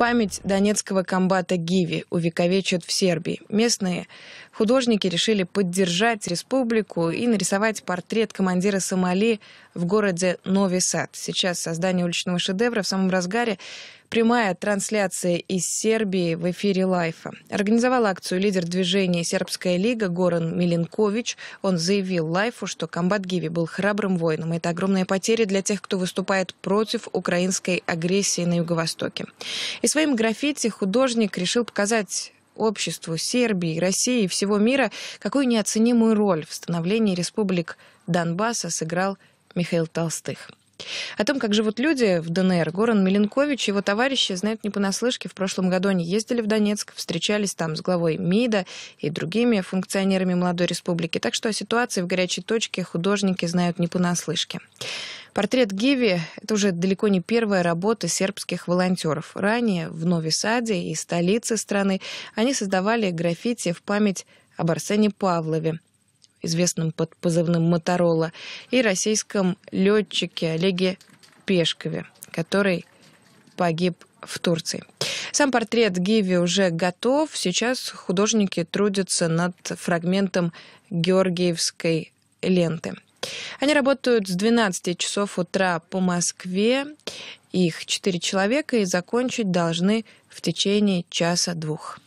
Память донецкого комбата Гиви увековечат в Сербии. Местные художники решили поддержать республику и нарисовать портрет командира Сомали в городе Нови Сейчас создание уличного шедевра в самом разгаре. Прямая трансляция из Сербии в эфире Лайфа. Организовал акцию лидер движения «Сербская лига» Горан Миленкович. Он заявил Лайфу, что комбат Гиви был храбрым воином. Это огромная потеря для тех, кто выступает против украинской агрессии на Юго-Востоке. И своим граффити художник решил показать обществу Сербии, России и всего мира, какую неоценимую роль в становлении республик Донбасса сыграл Михаил Толстых. О том, как живут люди в ДНР, Горан Миленкович и его товарищи знают не понаслышке. В прошлом году они ездили в Донецк, встречались там с главой МИДа и другими функционерами молодой республики. Так что о ситуации в горячей точке художники знают не понаслышке. Портрет Гиви – это уже далеко не первая работа сербских волонтеров. Ранее в Нови Саде и столице страны они создавали граффити в память об Арсене Павлове известном под позывным «Моторола», и российском летчике Олеге Пешкове, который погиб в Турции. Сам портрет Гиви уже готов. Сейчас художники трудятся над фрагментом Георгиевской ленты. Они работают с 12 часов утра по Москве. Их 4 человека и закончить должны в течение часа-двух.